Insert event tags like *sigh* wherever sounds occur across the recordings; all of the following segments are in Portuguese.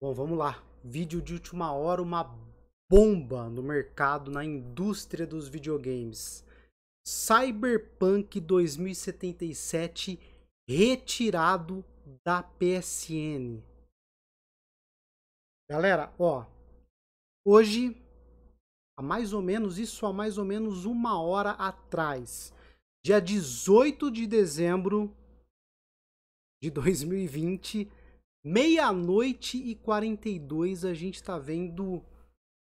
Bom, vamos lá. Vídeo de última hora, uma bomba no mercado, na indústria dos videogames. Cyberpunk 2077 retirado da PSN. Galera, ó, hoje, há mais ou menos isso, há mais ou menos uma hora atrás, dia 18 de dezembro de 2020, Meia-noite e 42 a gente está vendo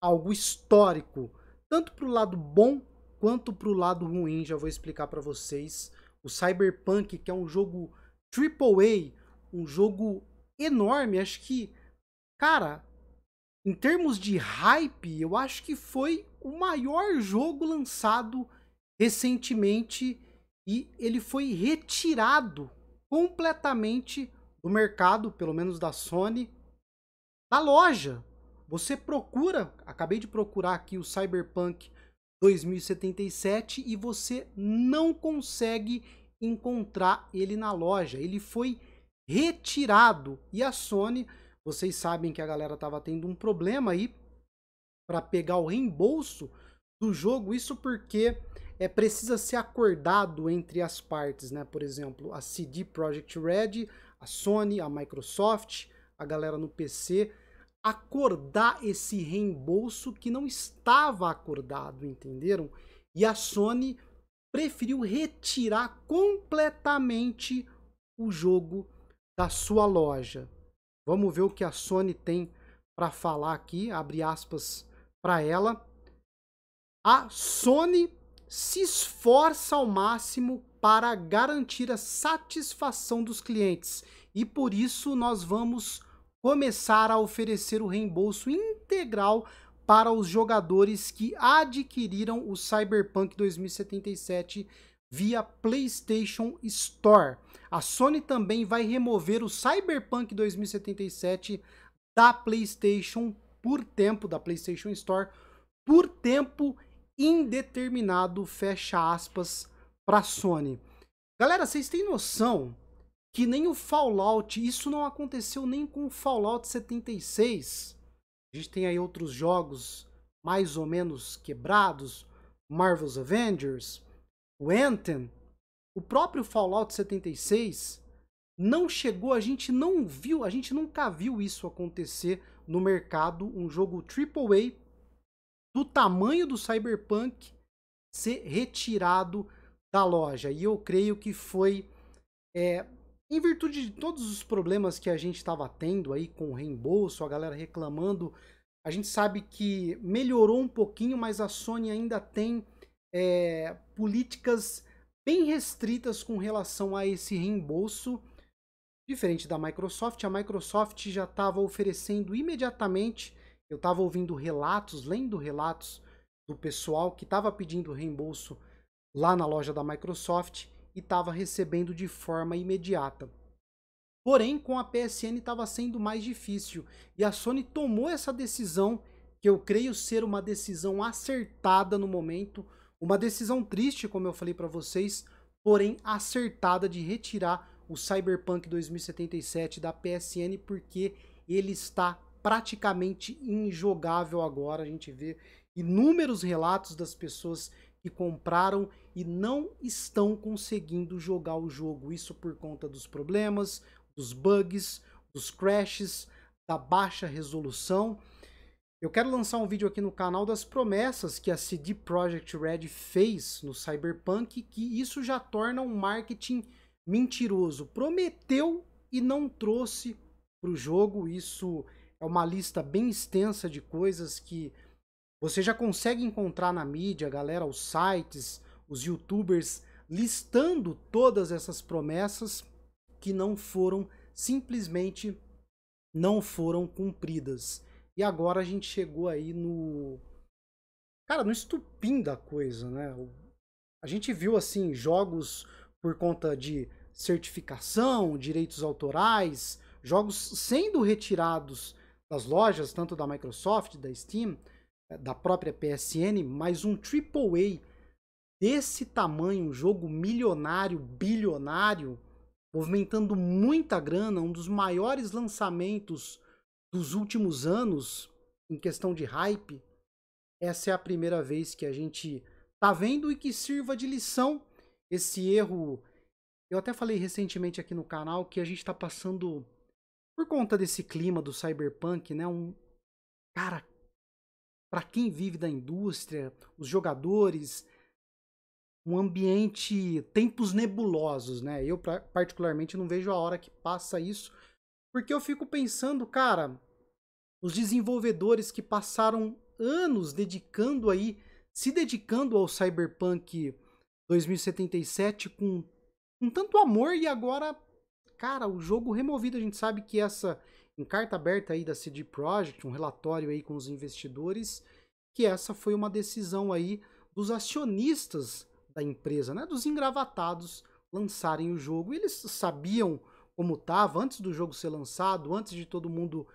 algo histórico, tanto para o lado bom quanto para o lado ruim. Já vou explicar para vocês. O Cyberpunk, que é um jogo AAA, um jogo enorme, acho que, cara, em termos de hype, eu acho que foi o maior jogo lançado recentemente e ele foi retirado completamente do mercado, pelo menos da Sony, da loja. Você procura, acabei de procurar aqui o Cyberpunk 2077 e você não consegue encontrar ele na loja. Ele foi retirado e a Sony, vocês sabem que a galera estava tendo um problema aí para pegar o reembolso do jogo, isso porque é, precisa ser acordado entre as partes, né? Por exemplo, a CD Projekt Red, a Sony, a Microsoft, a galera no PC, acordar esse reembolso que não estava acordado, entenderam? E a Sony preferiu retirar completamente o jogo da sua loja. Vamos ver o que a Sony tem para falar aqui, abre aspas para ela. A Sony se esforça ao máximo para garantir a satisfação dos clientes e por isso nós vamos começar a oferecer o reembolso integral para os jogadores que adquiriram o Cyberpunk 2077 via PlayStation Store. A Sony também vai remover o Cyberpunk 2077 da PlayStation por tempo da PlayStation Store por tempo indeterminado, fecha aspas, pra Sony. Galera, vocês têm noção que nem o Fallout, isso não aconteceu nem com o Fallout 76. A gente tem aí outros jogos mais ou menos quebrados, Marvel's Avengers, o Anthem, o próprio Fallout 76 não chegou, a gente não viu, a gente nunca viu isso acontecer no mercado, um jogo AAA do tamanho do Cyberpunk ser retirado da loja. E eu creio que foi, é, em virtude de todos os problemas que a gente estava tendo aí com o reembolso, a galera reclamando, a gente sabe que melhorou um pouquinho, mas a Sony ainda tem é, políticas bem restritas com relação a esse reembolso. Diferente da Microsoft, a Microsoft já estava oferecendo imediatamente eu estava ouvindo relatos, lendo relatos do pessoal que estava pedindo reembolso lá na loja da Microsoft e estava recebendo de forma imediata. Porém, com a PSN estava sendo mais difícil e a Sony tomou essa decisão que eu creio ser uma decisão acertada no momento, uma decisão triste, como eu falei para vocês, porém acertada de retirar o Cyberpunk 2077 da PSN porque ele está praticamente injogável agora. A gente vê inúmeros relatos das pessoas que compraram e não estão conseguindo jogar o jogo. Isso por conta dos problemas, dos bugs, dos crashes, da baixa resolução. Eu quero lançar um vídeo aqui no canal das promessas que a CD Projekt Red fez no Cyberpunk, que isso já torna um marketing mentiroso. Prometeu e não trouxe para o jogo, isso é uma lista bem extensa de coisas que você já consegue encontrar na mídia, galera, os sites, os youtubers listando todas essas promessas que não foram simplesmente não foram cumpridas. E agora a gente chegou aí no cara, no estupim da coisa, né? A gente viu assim jogos por conta de certificação, direitos autorais, jogos sendo retirados das lojas, tanto da Microsoft, da Steam, eh, da própria PSN, mas um AAA desse tamanho, um jogo milionário, bilionário, movimentando muita grana, um dos maiores lançamentos dos últimos anos em questão de hype. Essa é a primeira vez que a gente tá vendo e que sirva de lição esse erro. Eu até falei recentemente aqui no canal que a gente está passando por conta desse clima do cyberpunk, né? Um cara, para quem vive da indústria, os jogadores, um ambiente tempos nebulosos, né? Eu particularmente não vejo a hora que passa isso, porque eu fico pensando, cara, os desenvolvedores que passaram anos dedicando aí, se dedicando ao Cyberpunk 2077 com, com tanto amor e agora cara, o jogo removido. A gente sabe que essa em carta aberta aí da CD Projekt, um relatório aí com os investidores, que essa foi uma decisão aí dos acionistas da empresa, né, dos engravatados lançarem o jogo. Eles sabiam como estava antes do jogo ser lançado, antes de todo mundo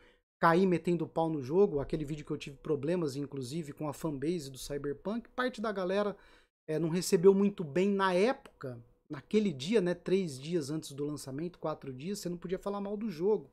cair metendo pau no jogo, aquele vídeo que eu tive problemas inclusive com a fanbase do Cyberpunk, parte da galera é, não recebeu muito bem na época naquele dia, né, três dias antes do lançamento, quatro dias, você não podia falar mal do jogo.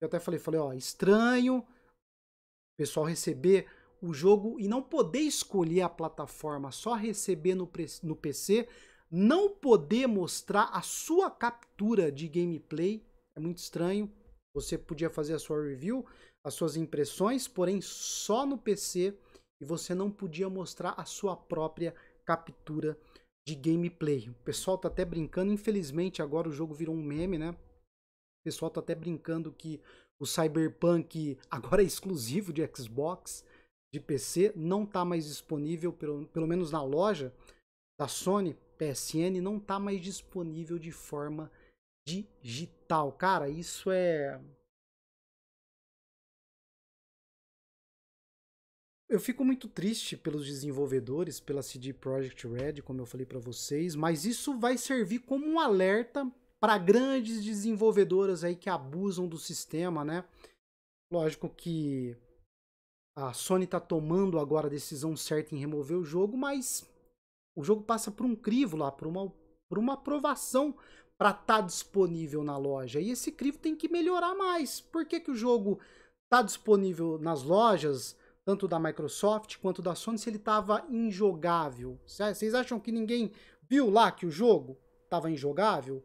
Eu até falei, falei, ó, estranho o pessoal receber o jogo e não poder escolher a plataforma, só receber no, no PC, não poder mostrar a sua captura de gameplay, é muito estranho. Você podia fazer a sua review, as suas impressões, porém só no PC e você não podia mostrar a sua própria captura de gameplay. O pessoal tá até brincando, infelizmente agora o jogo virou um meme, né? O pessoal tá até brincando que o Cyberpunk *laughs* agora é exclusivo de Xbox, de PC, não tá mais disponível, pelo, pelo menos na loja da Sony, PSN, não tá mais disponível de forma digital. Cara, isso é Eu fico muito triste pelos desenvolvedores, pela CD Projekt Red, como eu falei para vocês, mas isso vai servir como um alerta para grandes desenvolvedoras aí que abusam do sistema, né? Lógico que a Sony está tomando agora a decisão certa em remover o jogo, mas o jogo passa por um crivo lá, por uma, por uma aprovação para estar tá disponível na loja. E esse crivo tem que melhorar mais. Por que, que o jogo está disponível nas lojas? tanto da Microsoft quanto da Sony, se ele estava injogável. Vocês acham que ninguém viu lá que o jogo estava injogável?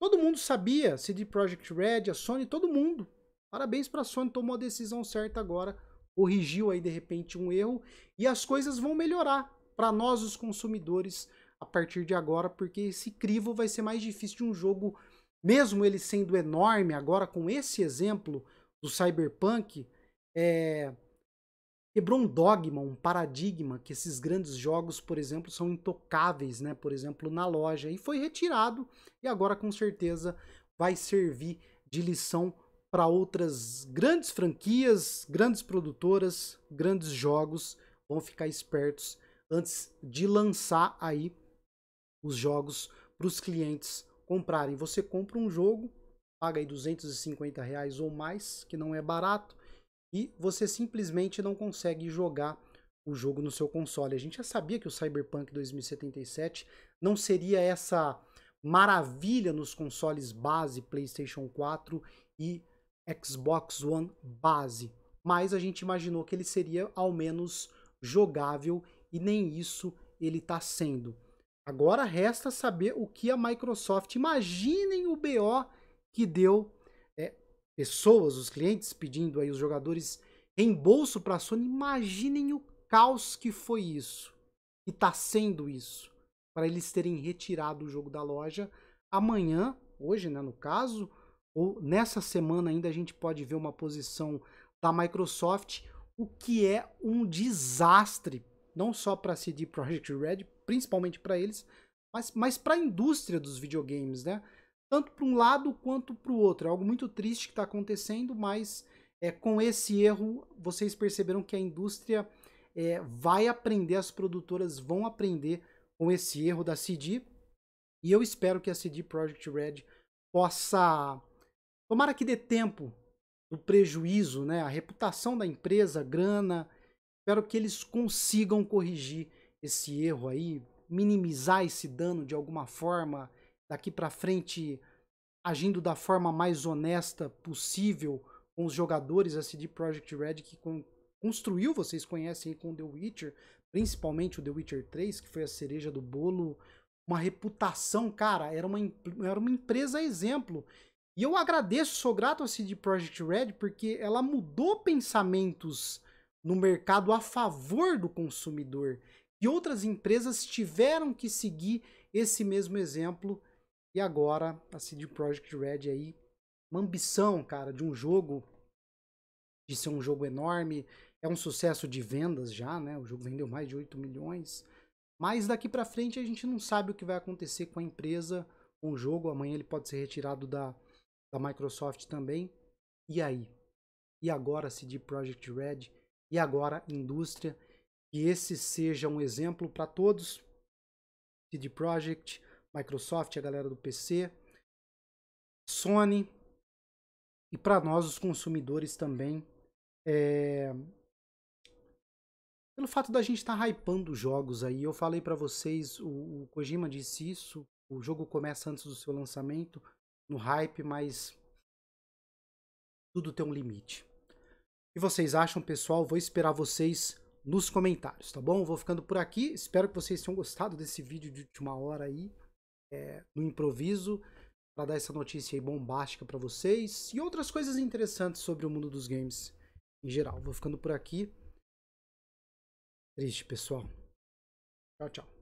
Todo mundo sabia, CD Projekt Red, a Sony, todo mundo. Parabéns para a Sony, tomou a decisão certa agora, corrigiu aí de repente um erro e as coisas vão melhorar para nós os consumidores a partir de agora, porque esse crivo vai ser mais difícil de um jogo, mesmo ele sendo enorme agora com esse exemplo do Cyberpunk, é, quebrou um dogma, um paradigma que esses grandes jogos, por exemplo, são intocáveis, né? Por exemplo, na loja e foi retirado e agora com certeza vai servir de lição para outras grandes franquias, grandes produtoras, grandes jogos, vão ficar espertos antes de lançar aí os jogos para os clientes comprarem. Você compra um jogo, paga aí 250 reais ou mais, que não é barato, e você simplesmente não consegue jogar o jogo no seu console. A gente já sabia que o Cyberpunk 2077 não seria essa maravilha nos consoles base PlayStation 4 e Xbox One base, mas a gente imaginou que ele seria ao menos jogável e nem isso ele está sendo. Agora resta saber o que a Microsoft, imaginem o BO que deu pessoas, os clientes pedindo aí os jogadores reembolso para a Sony. Imaginem o caos que foi isso e está sendo isso para eles terem retirado o jogo da loja amanhã, hoje, né, no caso, ou nessa semana ainda a gente pode ver uma posição da Microsoft, o que é um desastre, não só para CD Projekt Red, principalmente para eles, mas, mas para a indústria dos videogames, né? tanto para um lado quanto para o outro. É algo muito triste que está acontecendo, mas é, com esse erro vocês perceberam que a indústria é, vai aprender, as produtoras vão aprender com esse erro da CD. E eu espero que a CD Projekt Red possa. Tomara que dê tempo do prejuízo, né? a reputação da empresa, grana. Espero que eles consigam corrigir esse erro aí, minimizar esse dano de alguma forma daqui para frente agindo da forma mais honesta possível com os jogadores, a CD Projekt Red que construiu, vocês conhecem com The Witcher, principalmente o The Witcher 3, que foi a cereja do bolo, uma reputação, cara, era uma, era uma empresa exemplo. E eu agradeço, sou grato a CD Projekt Red porque ela mudou pensamentos no mercado a favor do consumidor. E outras empresas tiveram que seguir esse mesmo exemplo e agora a CD Projekt Red aí, uma ambição, cara, de um jogo, de ser um jogo enorme. É um sucesso de vendas já, né? O jogo vendeu mais de 8 milhões. Mas daqui para frente a gente não sabe o que vai acontecer com a empresa, com o jogo. Amanhã ele pode ser retirado da, da Microsoft também. E aí? E agora CD Projekt Red? E agora indústria? Que esse seja um exemplo para todos. CD Projekt, Microsoft, a galera do PC, Sony e para nós os consumidores também. É... Pelo fato da gente estar tá hypando jogos aí, eu falei para vocês, o, o Kojima disse isso, o jogo começa antes do seu lançamento, no hype, mas tudo tem um limite. E vocês acham, pessoal? Vou esperar vocês nos comentários, tá bom? Vou ficando por aqui. Espero que vocês tenham gostado desse vídeo de última hora aí é, no improviso para dar essa notícia bombástica para vocês e outras coisas interessantes sobre o mundo dos games em geral. Vou ficando por aqui. Triste, pessoal. Tchau, tchau.